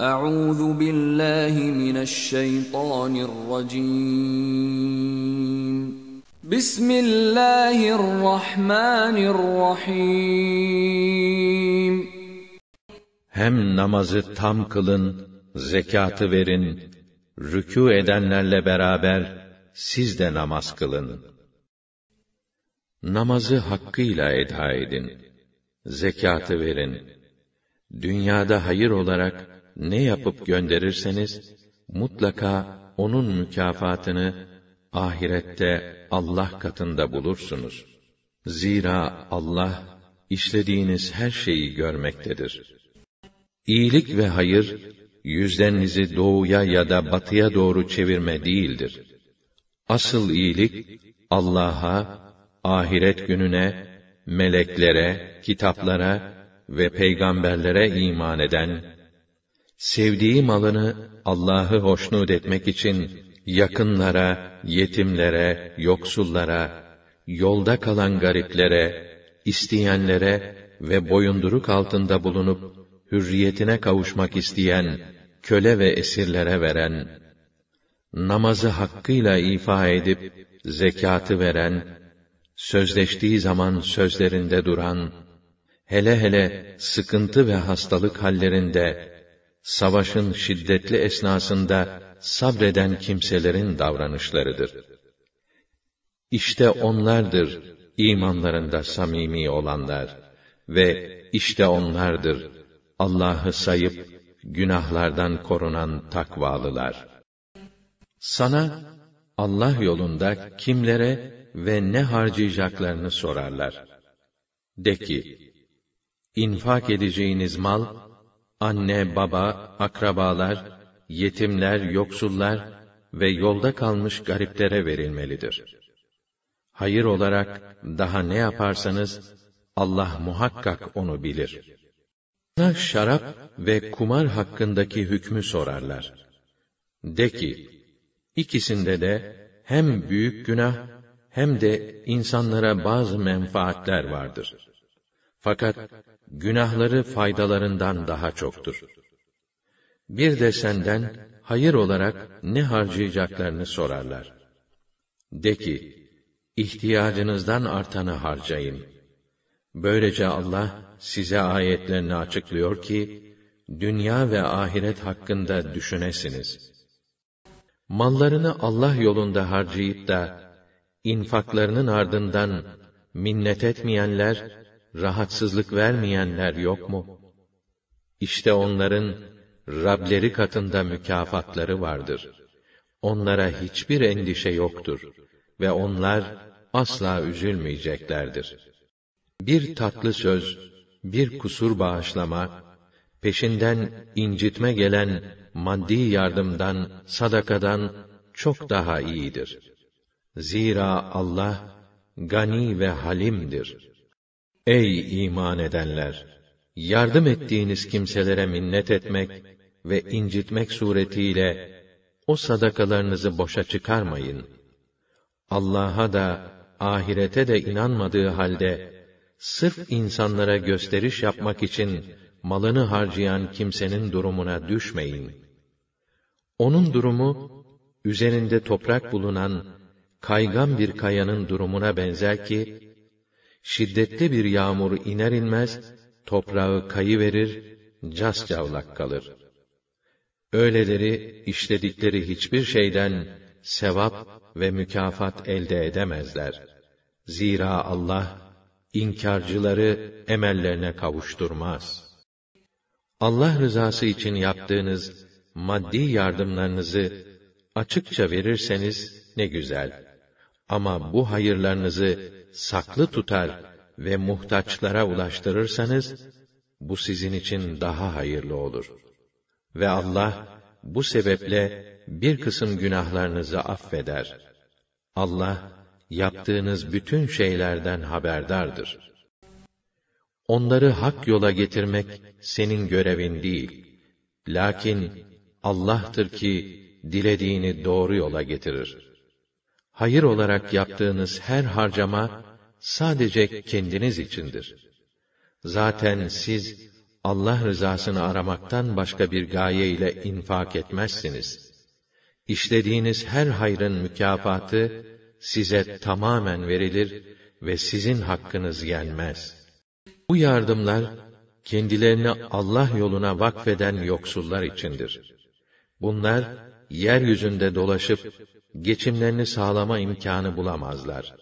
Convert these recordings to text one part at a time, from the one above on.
Euzu billahi mineşşeytanirracim. Bismillahirrahmanirrahim. Hem namazı tam kılın, zekatı verin, rükû edenlerle beraber siz de namaz kılın. Namazı hakkıyla eda edin, zekatı verin. Dünyada hayır olarak, ne yapıp gönderirseniz, mutlaka onun mükafatını ahirette Allah katında bulursunuz. Zira Allah, işlediğiniz her şeyi görmektedir. İyilik ve hayır, yüzlerinizi doğuya ya da batıya doğru çevirme değildir. Asıl iyilik, Allah'a, ahiret gününe, meleklere, kitaplara ve peygamberlere iman eden, sevdiği malını Allah'ı hoşnut etmek için yakınlara, yetimlere, yoksullara, yolda kalan gariplere, isteyenlere ve boyunduruk altında bulunup hürriyetine kavuşmak isteyen köle ve esirlere veren, namazı hakkıyla ifa edip zekatı veren, sözleştiği zaman sözlerinde duran, hele hele sıkıntı ve hastalık hallerinde savaşın şiddetli esnasında sabreden kimselerin davranışlarıdır. İşte onlardır imanlarında samimi olanlar ve işte onlardır Allah'ı sayıp günahlardan korunan takvalılar. Sana Allah yolunda kimlere ve ne harcayacaklarını sorarlar. De ki, infak edeceğiniz mal, anne, baba, akrabalar, yetimler, yoksullar ve yolda kalmış gariplere verilmelidir. Hayır olarak daha ne yaparsanız Allah muhakkak onu bilir. Ona şarap ve kumar hakkındaki hükmü sorarlar. De ki, ikisinde de hem büyük günah hem de insanlara bazı menfaatler vardır. Fakat günahları faydalarından daha çoktur. Bir de senden hayır olarak ne harcayacaklarını sorarlar. De ki, ihtiyacınızdan artanı harcayın. Böylece Allah size ayetlerini açıklıyor ki, dünya ve ahiret hakkında düşünesiniz. Mallarını Allah yolunda harcayıp da, infaklarının ardından minnet etmeyenler, rahatsızlık vermeyenler yok mu? İşte onların Rableri katında mükafatları vardır. Onlara hiçbir endişe yoktur ve onlar asla üzülmeyeceklerdir. Bir tatlı söz, bir kusur bağışlama, peşinden incitme gelen maddi yardımdan, sadakadan çok daha iyidir. Zira Allah gani ve halimdir.'' Ey iman edenler! Yardım ettiğiniz kimselere minnet etmek ve incitmek suretiyle o sadakalarınızı boşa çıkarmayın. Allah'a da ahirete de inanmadığı halde sırf insanlara gösteriş yapmak için malını harcayan kimsenin durumuna düşmeyin. Onun durumu üzerinde toprak bulunan kaygan bir kayanın durumuna benzer ki şiddetli bir yağmur iner inmez, toprağı kayıverir, cas-cavlak kalır. Öyleleri, işledikleri hiçbir şeyden, sevap ve mükafat elde edemezler. Zira Allah, inkarcıları emellerine kavuşturmaz. Allah rızası için yaptığınız maddi yardımlarınızı açıkça verirseniz ne güzel.'' Ama bu hayırlarınızı saklı tutar ve muhtaçlara ulaştırırsanız, bu sizin için daha hayırlı olur. Ve Allah, bu sebeple bir kısım günahlarınızı affeder. Allah, yaptığınız bütün şeylerden haberdardır. Onları hak yola getirmek senin görevin değil. Lakin Allah'tır ki dilediğini doğru yola getirir hayır olarak yaptığınız her harcama sadece kendiniz içindir. Zaten siz Allah rızasını aramaktan başka bir gaye ile infak etmezsiniz. İşlediğiniz her hayrın mükafatı size tamamen verilir ve sizin hakkınız gelmez. Bu yardımlar kendilerini Allah yoluna vakfeden yoksullar içindir. Bunlar yeryüzünde dolaşıp geçimlerini sağlama imkanı bulamazlar.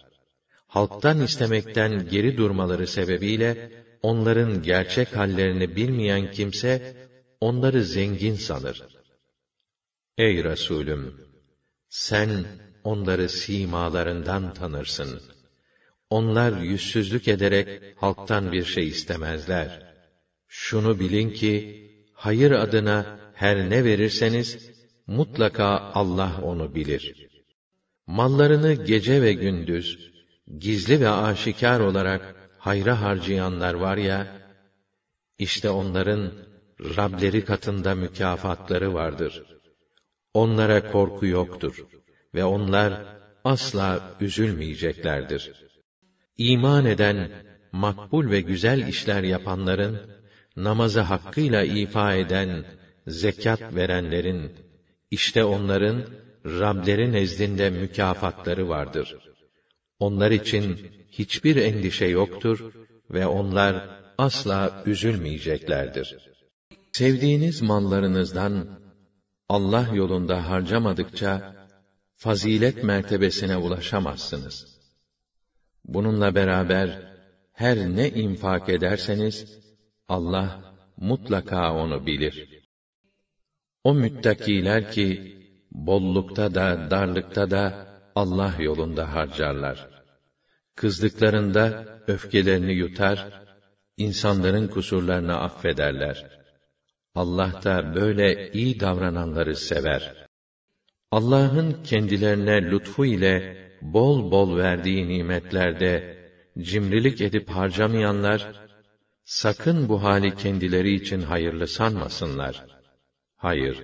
Halktan istemekten geri durmaları sebebiyle onların gerçek hallerini bilmeyen kimse onları zengin sanır. Ey Resulüm, sen onları simalarından tanırsın. Onlar yüzsüzlük ederek halktan bir şey istemezler. Şunu bilin ki hayır adına her ne verirseniz mutlaka Allah onu bilir.'' mallarını gece ve gündüz, gizli ve aşikar olarak hayra harcayanlar var ya, işte onların Rableri katında mükafatları vardır. Onlara korku yoktur ve onlar asla üzülmeyeceklerdir. İman eden, makbul ve güzel işler yapanların, namazı hakkıyla ifa eden, zekat verenlerin, işte onların Rableri nezdinde mükafatları vardır. Onlar için hiçbir endişe yoktur ve onlar asla üzülmeyeceklerdir. Sevdiğiniz mallarınızdan Allah yolunda harcamadıkça fazilet mertebesine ulaşamazsınız. Bununla beraber her ne infak ederseniz Allah mutlaka onu bilir. O müttakiler ki bollukta da, darlıkta da, Allah yolunda harcarlar. Kızdıklarında öfkelerini yutar, insanların kusurlarını affederler. Allah da böyle iyi davrananları sever. Allah'ın kendilerine lütfu ile bol bol verdiği nimetlerde cimrilik edip harcamayanlar, sakın bu hali kendileri için hayırlı sanmasınlar. Hayır,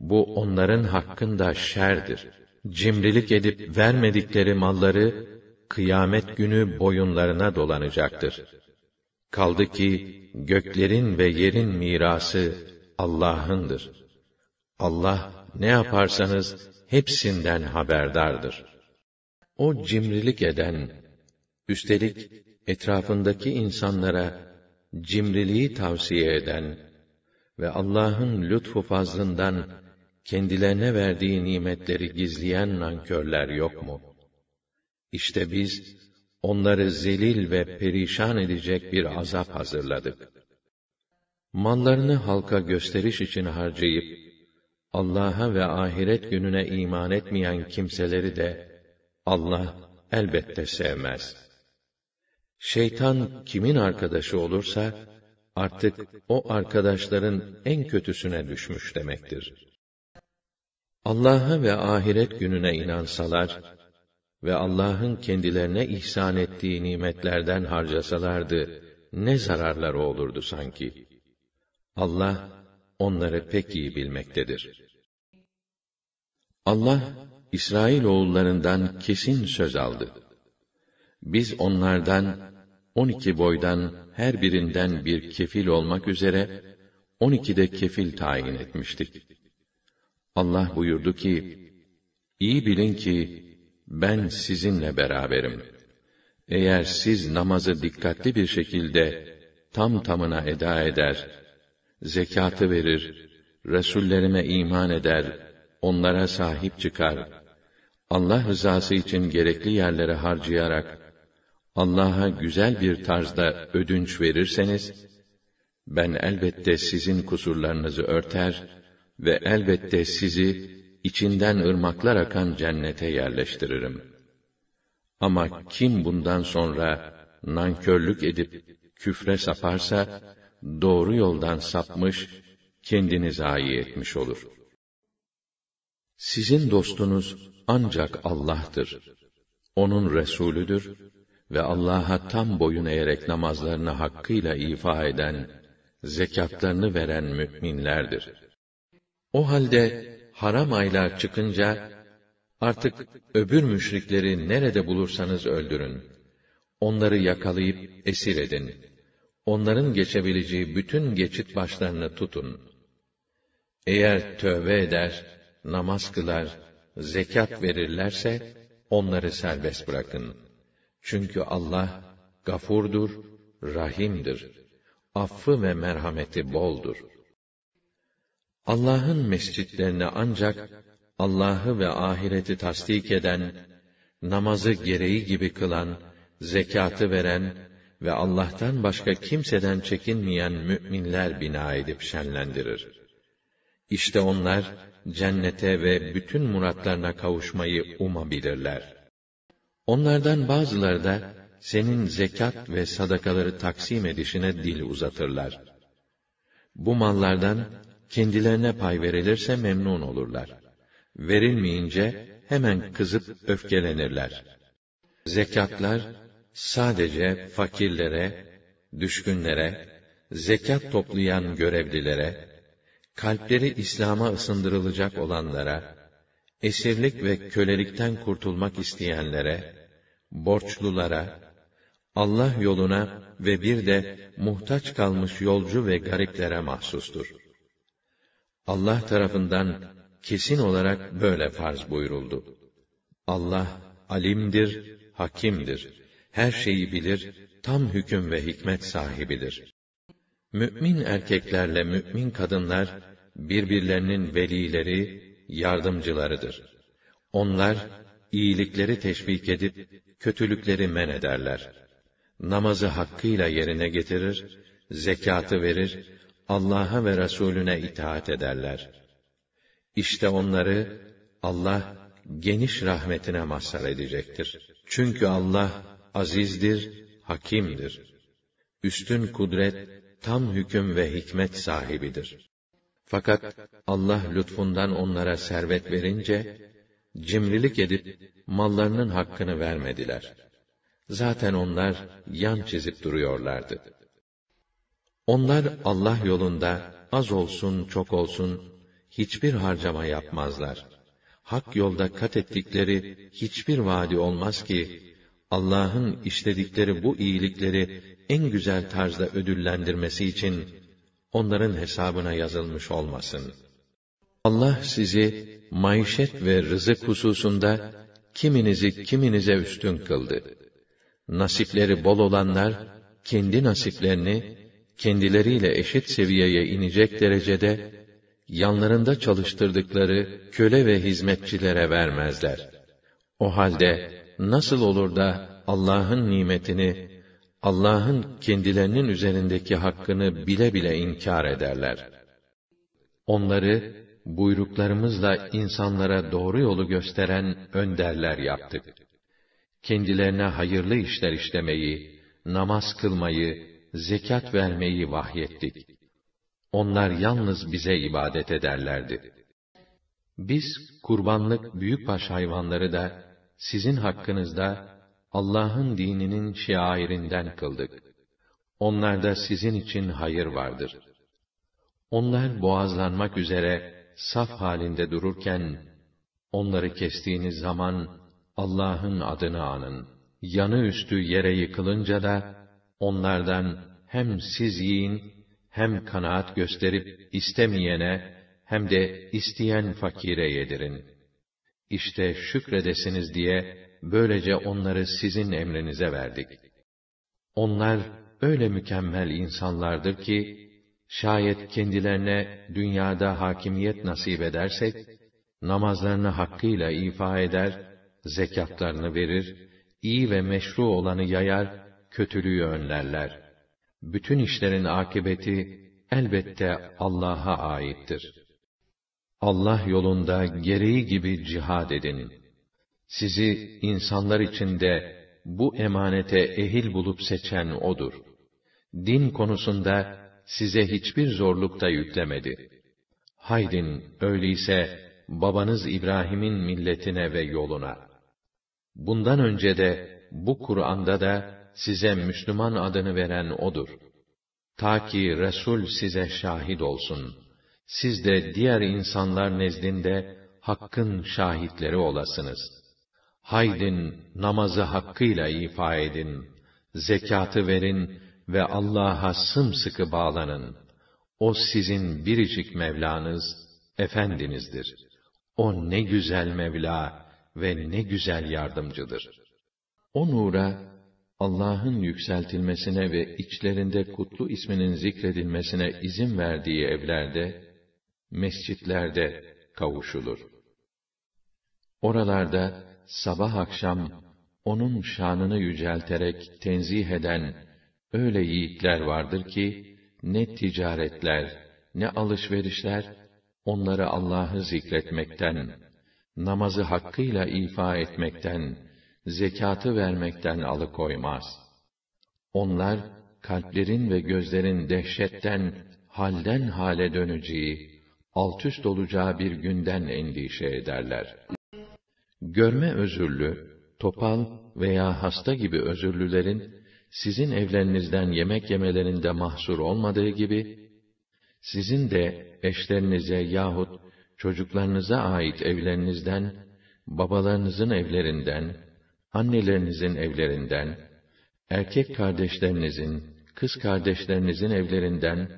bu onların hakkında şerdir. Cimrilik edip vermedikleri malları, kıyamet günü boyunlarına dolanacaktır. Kaldı ki, göklerin ve yerin mirası Allah'ındır. Allah, ne yaparsanız, hepsinden haberdardır. O cimrilik eden, üstelik etrafındaki insanlara cimriliği tavsiye eden ve Allah'ın lütfu fazlından kendilerine verdiği nimetleri gizleyen nankörler yok mu? İşte biz, onları zelil ve perişan edecek bir azap hazırladık. Mallarını halka gösteriş için harcayıp, Allah'a ve ahiret gününe iman etmeyen kimseleri de, Allah elbette sevmez. Şeytan kimin arkadaşı olursa, artık o arkadaşların en kötüsüne düşmüş demektir.'' Allah'a ve ahiret gününe inansalar ve Allah'ın kendilerine ihsan ettiği nimetlerden harcasalardı, ne zararları olurdu sanki? Allah, onları pek iyi bilmektedir. Allah, İsrail oğullarından kesin söz aldı. Biz onlardan, on iki boydan her birinden bir kefil olmak üzere, on iki de kefil tayin etmiştik. Allah buyurdu ki, İyi bilin ki, ben sizinle beraberim. Eğer siz namazı dikkatli bir şekilde, tam tamına eda eder, zekatı verir, Resullerime iman eder, onlara sahip çıkar, Allah rızası için gerekli yerlere harcayarak, Allah'a güzel bir tarzda ödünç verirseniz, ben elbette sizin kusurlarınızı örter, ve elbette sizi içinden ırmaklar akan cennete yerleştiririm. Ama kim bundan sonra nankörlük edip küfre saparsa doğru yoldan sapmış, kendini zayi etmiş olur. Sizin dostunuz ancak Allah'tır. Onun resulüdür ve Allah'a tam boyun eğerek namazlarını hakkıyla ifa eden, zekatlarını veren müminlerdir.'' O halde haram aylar çıkınca artık öbür müşrikleri nerede bulursanız öldürün. Onları yakalayıp esir edin. Onların geçebileceği bütün geçit başlarını tutun. Eğer tövbe eder, namaz kılar, zekat verirlerse onları serbest bırakın. Çünkü Allah gafurdur, rahimdir. Affı ve merhameti boldur.'' Allah'ın mescitlerine ancak Allah'ı ve ahireti tasdik eden, namazı gereği gibi kılan, zekatı veren ve Allah'tan başka kimseden çekinmeyen müminler bina edip şenlendirir. İşte onlar cennete ve bütün muratlarına kavuşmayı umabilirler. Onlardan bazıları da senin zekat ve sadakaları taksim edişine dil uzatırlar. Bu mallardan kendilerine pay verilirse memnun olurlar. Verilmeyince hemen kızıp öfkelenirler. Zekatlar sadece fakirlere, düşkünlere, zekat toplayan görevlilere, kalpleri İslam'a ısındırılacak olanlara, esirlik ve kölelikten kurtulmak isteyenlere, borçlulara, Allah yoluna ve bir de muhtaç kalmış yolcu ve gariplere mahsustur. Allah tarafından kesin olarak böyle farz buyuruldu. Allah alimdir, hakimdir. Her şeyi bilir, tam hüküm ve hikmet sahibidir. Mü'min erkeklerle mü'min kadınlar, birbirlerinin velileri, yardımcılarıdır. Onlar, iyilikleri teşvik edip, kötülükleri men ederler. Namazı hakkıyla yerine getirir, zekatı verir, Allah'a ve Resulüne itaat ederler. İşte onları Allah geniş rahmetine mazhar edecektir. Çünkü Allah azizdir, hakimdir. Üstün kudret, tam hüküm ve hikmet sahibidir. Fakat Allah lütfundan onlara servet verince, cimrilik edip mallarının hakkını vermediler. Zaten onlar yan çizip duruyorlardı. Onlar Allah yolunda az olsun çok olsun hiçbir harcama yapmazlar. Hak yolda kat ettikleri hiçbir vaadi olmaz ki Allah'ın işledikleri bu iyilikleri en güzel tarzda ödüllendirmesi için onların hesabına yazılmış olmasın. Allah sizi maişet ve rızık hususunda kiminizi kiminize üstün kıldı. Nasipleri bol olanlar kendi nasiplerini kendileriyle eşit seviyeye inecek derecede yanlarında çalıştırdıkları köle ve hizmetçilere vermezler. O halde nasıl olur da Allah'ın nimetini, Allah'ın kendilerinin üzerindeki hakkını bile bile inkar ederler. Onları buyruklarımızla insanlara doğru yolu gösteren önderler yaptık. Kendilerine hayırlı işler işlemeyi, namaz kılmayı, zekat vermeyi vahyettik. Onlar yalnız bize ibadet ederlerdi. Biz kurbanlık büyükbaş hayvanları da sizin hakkınızda Allah'ın dininin şiairinden kıldık. Onlarda sizin için hayır vardır. Onlar boğazlanmak üzere saf halinde dururken, onları kestiğiniz zaman Allah'ın adını anın. Yanı üstü yere yıkılınca da Onlardan hem siz yiyin, hem kanaat gösterip istemeyene, hem de isteyen fakire yedirin. İşte şükredesiniz diye, böylece onları sizin emrinize verdik. Onlar, öyle mükemmel insanlardır ki, şayet kendilerine dünyada hakimiyet nasip edersek, namazlarını hakkıyla ifa eder, zekatlarını verir, iyi ve meşru olanı yayar kötülüğü önlerler. Bütün işlerin akıbeti elbette Allah'a aittir. Allah yolunda gereği gibi cihad edin. Sizi insanlar içinde bu emanete ehil bulup seçen odur. Din konusunda size hiçbir zorluk da yüklemedi. Haydin öyleyse babanız İbrahim'in milletine ve yoluna. Bundan önce de bu Kur'an'da da size Müslüman adını veren odur. Ta ki Resul size şahit olsun. Siz de diğer insanlar nezdinde hakkın şahitleri olasınız. Haydin namazı hakkıyla ifa edin. Zekatı verin ve Allah'a sımsıkı bağlanın. O sizin biricik Mevlanız, Efendinizdir. O ne güzel Mevla ve ne güzel yardımcıdır. O nura Allah'ın yükseltilmesine ve içlerinde kutlu isminin zikredilmesine izin verdiği evlerde, mescitlerde kavuşulur. Oralarda sabah akşam onun şanını yücelterek tenzih eden öyle yiğitler vardır ki ne ticaretler ne alışverişler onları Allah'ı zikretmekten, namazı hakkıyla ifa etmekten zekatı vermekten alıkoymaz. Onlar, kalplerin ve gözlerin dehşetten, halden hale döneceği, altüst olacağı bir günden endişe ederler. Görme özürlü, topal veya hasta gibi özürlülerin, sizin evlerinizden yemek yemelerinde mahsur olmadığı gibi, sizin de eşlerinize yahut çocuklarınıza ait evlerinizden, babalarınızın evlerinden, annelerinizin evlerinden, erkek kardeşlerinizin, kız kardeşlerinizin evlerinden,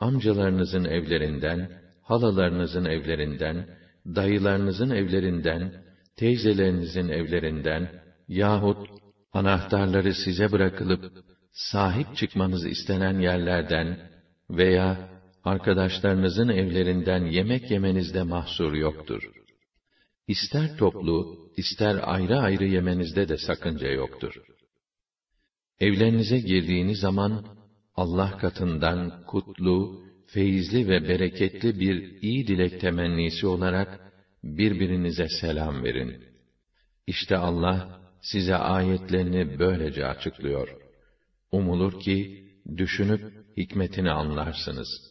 amcalarınızın evlerinden, halalarınızın evlerinden, dayılarınızın evlerinden, teyzelerinizin evlerinden yahut anahtarları size bırakılıp sahip çıkmanız istenen yerlerden veya arkadaşlarınızın evlerinden yemek yemenizde mahsur yoktur. İster toplu, ister ayrı ayrı yemenizde de sakınca yoktur. Evlerinize girdiğiniz zaman, Allah katından kutlu, feyizli ve bereketli bir iyi dilek temennisi olarak, birbirinize selam verin. İşte Allah, size ayetlerini böylece açıklıyor. Umulur ki, düşünüp hikmetini anlarsınız.''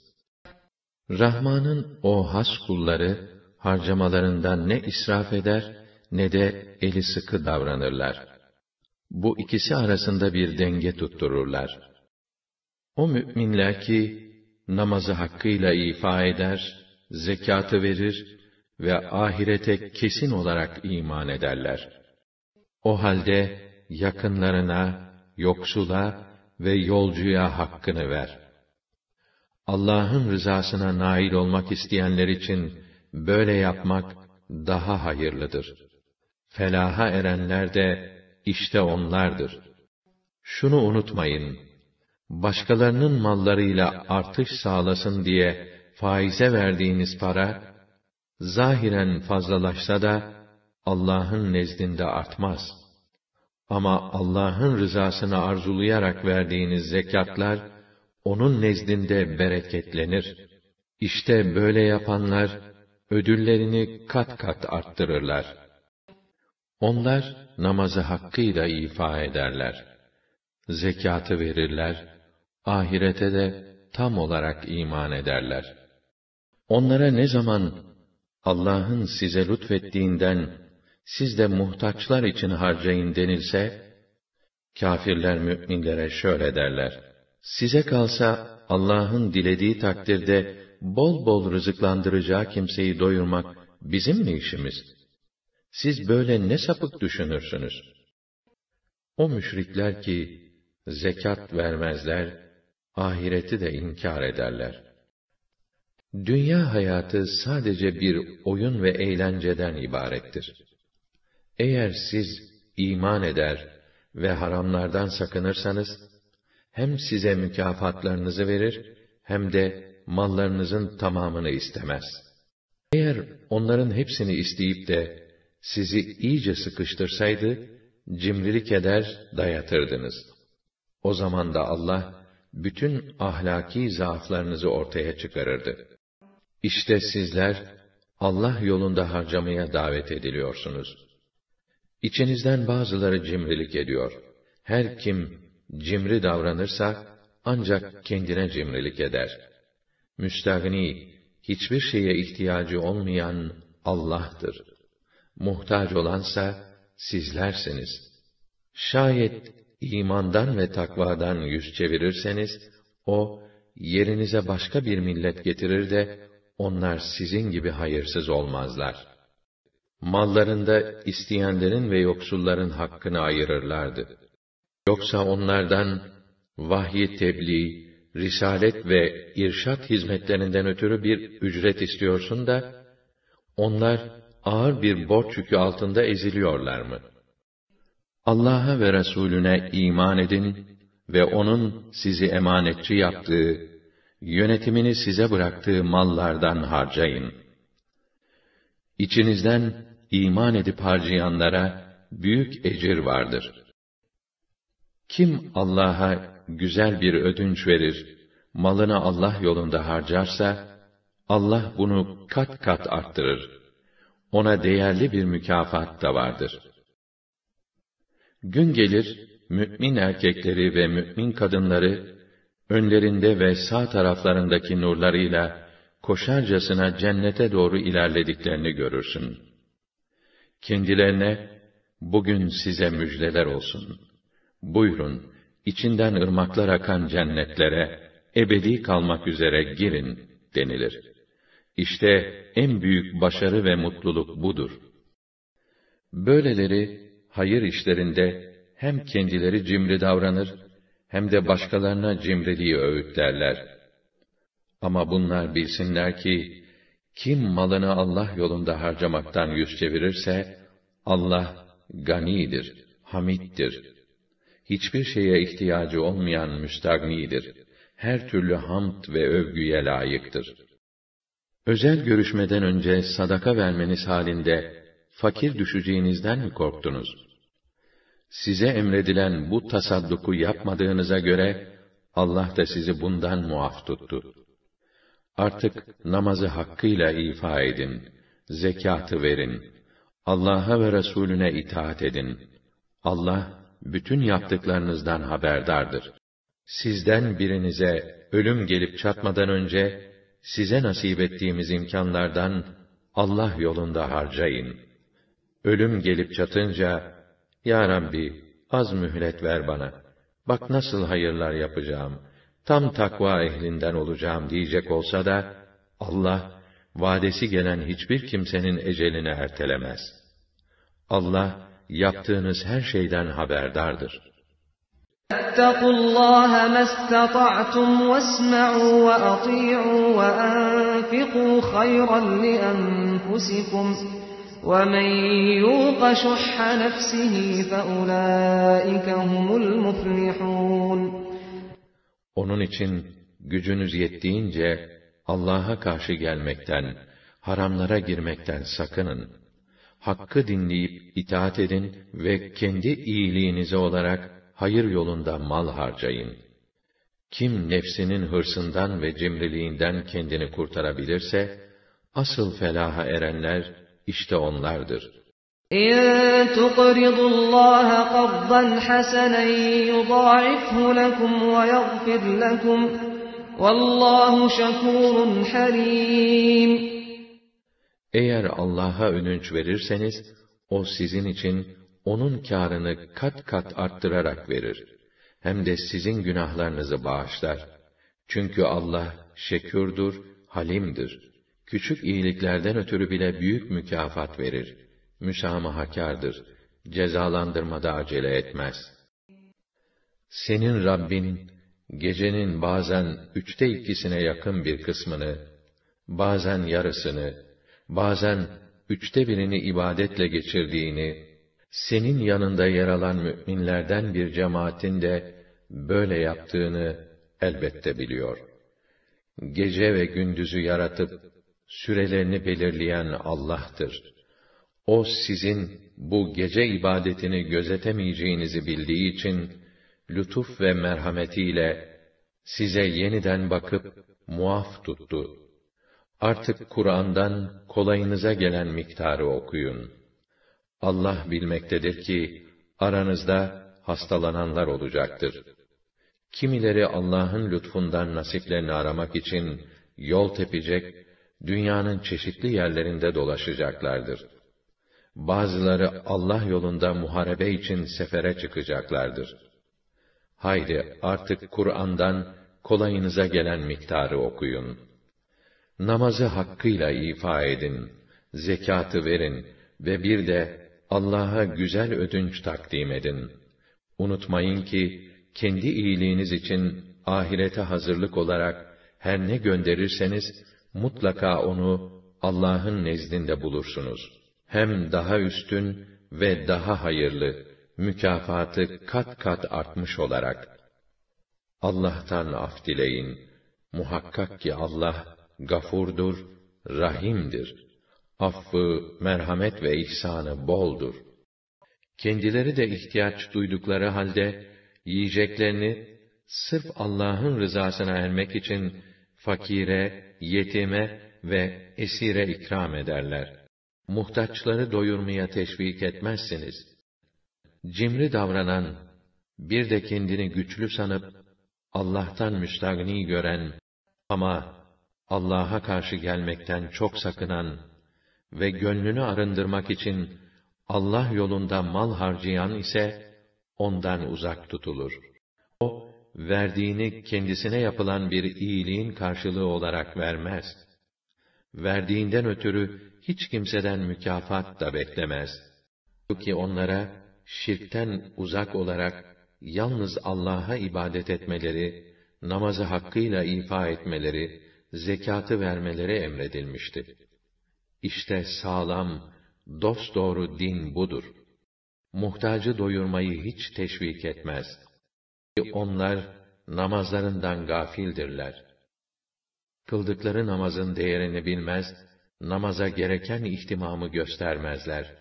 Rahman'ın o has kulları harcamalarından ne israf eder ne de eli sıkı davranırlar. Bu ikisi arasında bir denge tuttururlar. O müminler ki namazı hakkıyla ifa eder, zekatı verir ve ahirete kesin olarak iman ederler. O halde yakınlarına, yoksula ve yolcuya hakkını ver. Allah'ın rızasına nail olmak isteyenler için böyle yapmak daha hayırlıdır felaha erenler de işte onlardır. Şunu unutmayın. Başkalarının mallarıyla artış sağlasın diye faize verdiğiniz para zahiren fazlalaşsa da Allah'ın nezdinde artmaz. Ama Allah'ın rızasını arzulayarak verdiğiniz zekatlar onun nezdinde bereketlenir. İşte böyle yapanlar ödüllerini kat kat arttırırlar.'' Onlar namazı hakkıyla ifa ederler. Zekatı verirler, ahirete de tam olarak iman ederler. Onlara ne zaman Allah'ın size lütfettiğinden siz de muhtaçlar için harcayın denilse, kafirler müminlere şöyle derler. Size kalsa Allah'ın dilediği takdirde bol bol rızıklandıracağı kimseyi doyurmak bizim mi işimiz?'' siz böyle ne sapık düşünürsünüz? O müşrikler ki, zekat vermezler, ahireti de inkar ederler. Dünya hayatı sadece bir oyun ve eğlenceden ibarettir. Eğer siz iman eder ve haramlardan sakınırsanız, hem size mükafatlarınızı verir, hem de mallarınızın tamamını istemez. Eğer onların hepsini isteyip de sizi iyice sıkıştırsaydı, cimrilik eder, dayatırdınız. O zaman da Allah, bütün ahlaki zaaflarınızı ortaya çıkarırdı. İşte sizler, Allah yolunda harcamaya davet ediliyorsunuz. İçinizden bazıları cimrilik ediyor. Her kim cimri davranırsa, ancak kendine cimrilik eder. Müstahni, hiçbir şeye ihtiyacı olmayan Allah'tır.'' muhtaç olansa sizlersiniz. Şayet imandan ve takvadan yüz çevirirseniz, o, yerinize başka bir millet getirir de, onlar sizin gibi hayırsız olmazlar. Mallarında isteyenlerin ve yoksulların hakkını ayırırlardı. Yoksa onlardan vahyi tebliğ, risalet ve irşat hizmetlerinden ötürü bir ücret istiyorsun da, onlar ağır bir borç yükü altında eziliyorlar mı? Allah'a ve Resulüne iman edin ve O'nun sizi emanetçi yaptığı, yönetimini size bıraktığı mallardan harcayın. İçinizden iman edip harcayanlara büyük ecir vardır. Kim Allah'a güzel bir ödünç verir, malını Allah yolunda harcarsa, Allah bunu kat kat arttırır.'' ona değerli bir mükafat da vardır. Gün gelir, mü'min erkekleri ve mü'min kadınları, önlerinde ve sağ taraflarındaki nurlarıyla, koşarcasına cennete doğru ilerlediklerini görürsün. Kendilerine, bugün size müjdeler olsun. Buyurun, içinden ırmaklar akan cennetlere, ebedi kalmak üzere girin, denilir.'' İşte en büyük başarı ve mutluluk budur. Böyleleri hayır işlerinde hem kendileri cimri davranır hem de başkalarına cimriliği öğütlerler. Ama bunlar bilsinler ki kim malını Allah yolunda harcamaktan yüz çevirirse Allah ganidir, hamittir. Hiçbir şeye ihtiyacı olmayan müstagnidir. Her türlü hamd ve övgüye layıktır. Özel görüşmeden önce sadaka vermeniz halinde fakir düşeceğinizden mi korktunuz? Size emredilen bu tasadduku yapmadığınıza göre Allah da sizi bundan muaf tuttu. Artık namazı hakkıyla ifa edin, zekatı verin, Allah'a ve Resulüne itaat edin. Allah bütün yaptıklarınızdan haberdardır. Sizden birinize ölüm gelip çatmadan önce size nasip ettiğimiz imkanlardan Allah yolunda harcayın. Ölüm gelip çatınca, Ya Rabbi, az mühlet ver bana. Bak nasıl hayırlar yapacağım. Tam takva ehlinden olacağım diyecek olsa da, Allah, vadesi gelen hiçbir kimsenin ecelini ertelemez. Allah, yaptığınız her şeyden haberdardır.'' Onun için gücünüz yettiğince Allah'a karşı gelmekten, haramlara girmekten sakının. Hakkı dinleyip itaat edin ve kendi iyiliğinize olarak hayır yolunda mal harcayın. Kim nefsinin hırsından ve cimriliğinden kendini kurtarabilirse, asıl felaha erenler işte onlardır.'' Eğer Allah'a övünç verirseniz, O sizin için onun kârını kat kat arttırarak verir. Hem de sizin günahlarınızı bağışlar. Çünkü Allah şekürdür, halimdir. Küçük iyiliklerden ötürü bile büyük mükafat verir. Müsamahakardır. Cezalandırmada acele etmez. Senin Rabbin, gecenin bazen üçte ikisine yakın bir kısmını, bazen yarısını, bazen üçte birini ibadetle geçirdiğini, senin yanında yer alan müminlerden bir cemaatin de böyle yaptığını elbette biliyor. Gece ve gündüzü yaratıp sürelerini belirleyen Allah'tır. O sizin bu gece ibadetini gözetemeyeceğinizi bildiği için lütuf ve merhametiyle size yeniden bakıp muaf tuttu. Artık Kur'an'dan kolayınıza gelen miktarı okuyun.'' Allah bilmektedir ki, aranızda hastalananlar olacaktır. Kimileri Allah'ın lütfundan nasiplerini aramak için yol tepecek, dünyanın çeşitli yerlerinde dolaşacaklardır. Bazıları Allah yolunda muharebe için sefere çıkacaklardır. Haydi artık Kur'an'dan kolayınıza gelen miktarı okuyun. Namazı hakkıyla ifa edin, zekatı verin ve bir de Allah'a güzel ödünç takdim edin. Unutmayın ki, kendi iyiliğiniz için ahirete hazırlık olarak her ne gönderirseniz, mutlaka onu Allah'ın nezdinde bulursunuz. Hem daha üstün ve daha hayırlı, mükafatı kat kat artmış olarak. Allah'tan af dileyin. Muhakkak ki Allah gafurdur, rahimdir.'' affı, merhamet ve ihsanı boldur. Kendileri de ihtiyaç duydukları halde, yiyeceklerini sırf Allah'ın rızasına ermek için fakire, yetime ve esire ikram ederler. Muhtaçları doyurmaya teşvik etmezsiniz. Cimri davranan, bir de kendini güçlü sanıp, Allah'tan müstagni gören ama Allah'a karşı gelmekten çok sakınan ve gönlünü arındırmak için Allah yolunda mal harcayan ise ondan uzak tutulur. O verdiğini kendisine yapılan bir iyiliğin karşılığı olarak vermez. Verdiğinden ötürü hiç kimseden mükafat da beklemez. Çünkü onlara şirkten uzak olarak yalnız Allah'a ibadet etmeleri, namazı hakkıyla ifa etmeleri, zekatı vermeleri emredilmişti. İşte sağlam, dosdoğru din budur. Muhtacı doyurmayı hiç teşvik etmez. Onlar namazlarından gafildirler. Kıldıkları namazın değerini bilmez, namaza gereken ihtimamı göstermezler.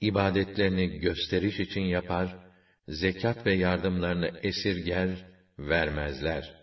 İbadetlerini gösteriş için yapar, zekat ve yardımlarını esirger, vermezler.